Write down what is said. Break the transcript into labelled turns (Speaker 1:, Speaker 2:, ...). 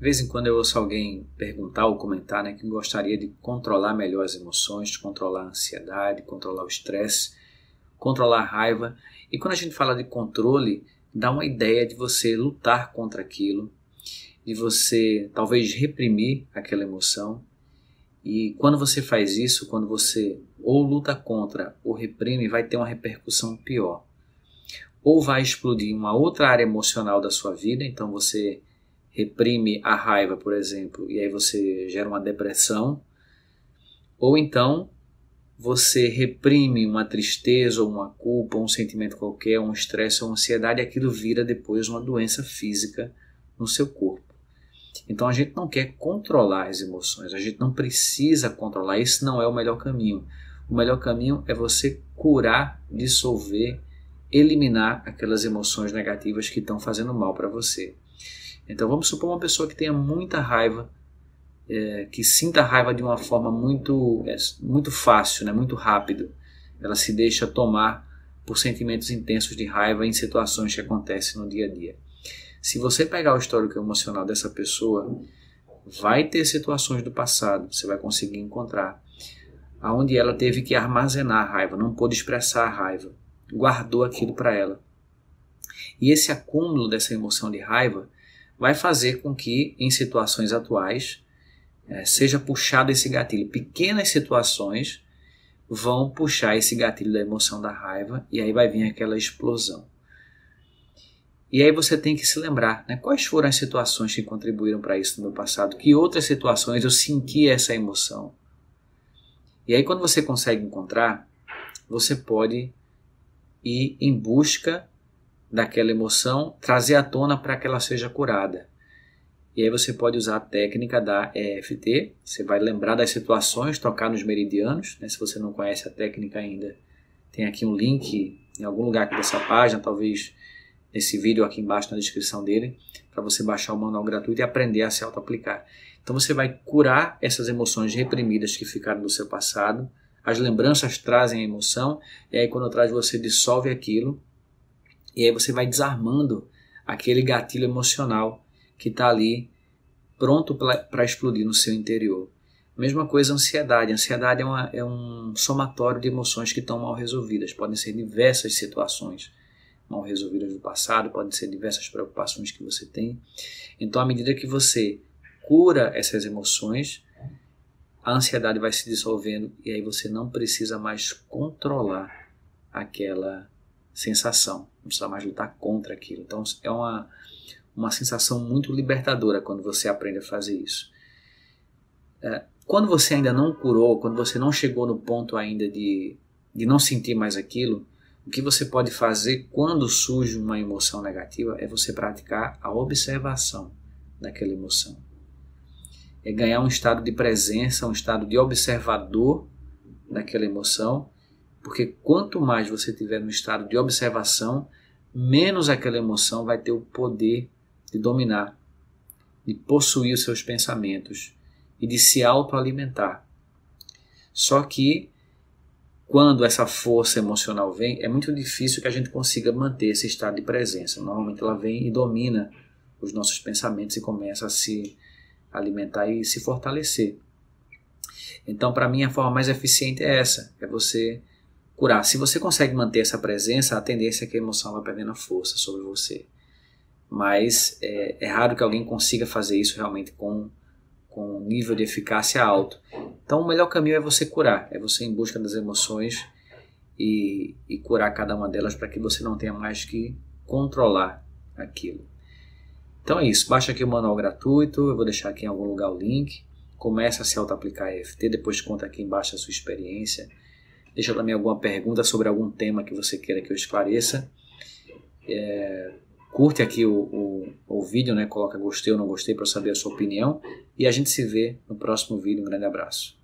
Speaker 1: De vez em quando eu ouço alguém perguntar ou comentar né, que gostaria de controlar melhor as emoções, controlar a ansiedade, controlar o estresse, controlar a raiva. E quando a gente fala de controle, dá uma ideia de você lutar contra aquilo, de você talvez reprimir aquela emoção. E quando você faz isso, quando você ou luta contra ou reprime, vai ter uma repercussão pior. Ou vai explodir uma outra área emocional da sua vida, então você reprime a raiva, por exemplo, e aí você gera uma depressão, ou então você reprime uma tristeza ou uma culpa, um sentimento qualquer, um estresse ou ansiedade, e aquilo vira depois uma doença física no seu corpo. Então a gente não quer controlar as emoções, a gente não precisa controlar, esse não é o melhor caminho. O melhor caminho é você curar, dissolver, eliminar aquelas emoções negativas que estão fazendo mal para você. Então vamos supor uma pessoa que tenha muita raiva, é, que sinta raiva de uma forma muito, é, muito fácil, né, muito rápido. Ela se deixa tomar por sentimentos intensos de raiva em situações que acontecem no dia a dia. Se você pegar o histórico emocional dessa pessoa, vai ter situações do passado, você vai conseguir encontrar, aonde ela teve que armazenar a raiva, não pôde expressar a raiva, guardou aquilo para ela. E esse acúmulo dessa emoção de raiva vai fazer com que, em situações atuais, é, seja puxado esse gatilho. Pequenas situações vão puxar esse gatilho da emoção da raiva e aí vai vir aquela explosão. E aí você tem que se lembrar, né? Quais foram as situações que contribuíram para isso no meu passado? Que outras situações eu senti essa emoção? E aí quando você consegue encontrar, você pode ir em busca daquela emoção, trazer à tona para que ela seja curada. E aí você pode usar a técnica da EFT, você vai lembrar das situações, tocar nos meridianos, né? se você não conhece a técnica ainda, tem aqui um link em algum lugar aqui dessa página, talvez nesse vídeo aqui embaixo na descrição dele, para você baixar o manual gratuito e aprender a se auto-aplicar. Então você vai curar essas emoções reprimidas que ficaram no seu passado, as lembranças trazem a emoção, e aí quando traz você dissolve aquilo e aí você vai desarmando aquele gatilho emocional que está ali pronto para explodir no seu interior. Mesma coisa a ansiedade. A ansiedade é, uma, é um somatório de emoções que estão mal resolvidas. Podem ser diversas situações mal resolvidas do passado, podem ser diversas preocupações que você tem. Então, à medida que você cura essas emoções, a ansiedade vai se dissolvendo e aí você não precisa mais controlar aquela sensação precisa mais lutar contra aquilo. Então é uma, uma sensação muito libertadora quando você aprende a fazer isso. É, quando você ainda não curou, quando você não chegou no ponto ainda de, de não sentir mais aquilo, o que você pode fazer quando surge uma emoção negativa é você praticar a observação daquela emoção. É ganhar um estado de presença, um estado de observador daquela emoção, porque quanto mais você tiver no estado de observação, menos aquela emoção vai ter o poder de dominar, de possuir os seus pensamentos e de se autoalimentar. Só que quando essa força emocional vem, é muito difícil que a gente consiga manter esse estado de presença. Normalmente ela vem e domina os nossos pensamentos e começa a se alimentar e se fortalecer. Então, para mim, a forma mais eficiente é essa: é você curar. Se você consegue manter essa presença, a tendência é que a emoção vá perdendo força sobre você. Mas é, é raro que alguém consiga fazer isso realmente com, com um nível de eficácia alto. Então, o melhor caminho é você curar, é você ir em busca das emoções e, e curar cada uma delas para que você não tenha mais que controlar aquilo. Então é isso, baixa aqui o manual gratuito, eu vou deixar aqui em algum lugar o link. Começa a se auto-aplicar EFT, depois conta aqui embaixo a sua experiência Deixa também alguma pergunta sobre algum tema que você queira que eu esclareça. É, curte aqui o, o, o vídeo, né? Coloca gostei ou não gostei para saber a sua opinião. E a gente se vê no próximo vídeo. Um grande abraço.